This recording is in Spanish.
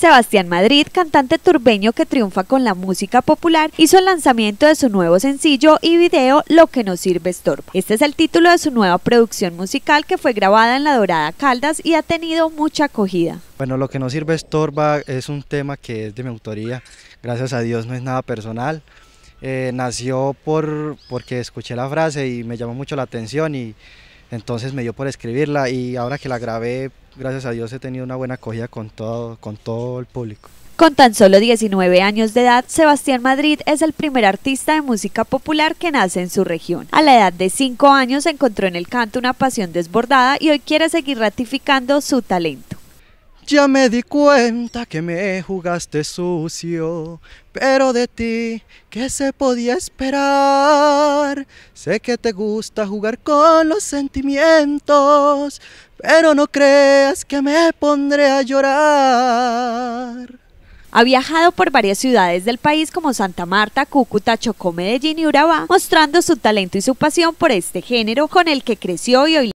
Sebastián Madrid, cantante turbeño que triunfa con la música popular, hizo el lanzamiento de su nuevo sencillo y video Lo que nos sirve estorba. Este es el título de su nueva producción musical que fue grabada en La Dorada Caldas y ha tenido mucha acogida. Bueno, Lo que nos sirve estorba es un tema que es de mi autoría, gracias a Dios no es nada personal. Eh, nació por, porque escuché la frase y me llamó mucho la atención y entonces me dio por escribirla y ahora que la grabé, gracias a Dios he tenido una buena acogida con todo, con todo el público. Con tan solo 19 años de edad, Sebastián Madrid es el primer artista de música popular que nace en su región. A la edad de 5 años encontró en el canto una pasión desbordada y hoy quiere seguir ratificando su talento. Ya me di cuenta que me jugaste sucio, pero de ti, ¿qué se podía esperar? Sé que te gusta jugar con los sentimientos, pero no creas que me pondré a llorar. Ha viajado por varias ciudades del país como Santa Marta, Cúcuta, Chocó, Medellín y Urabá, mostrando su talento y su pasión por este género con el que creció y hoy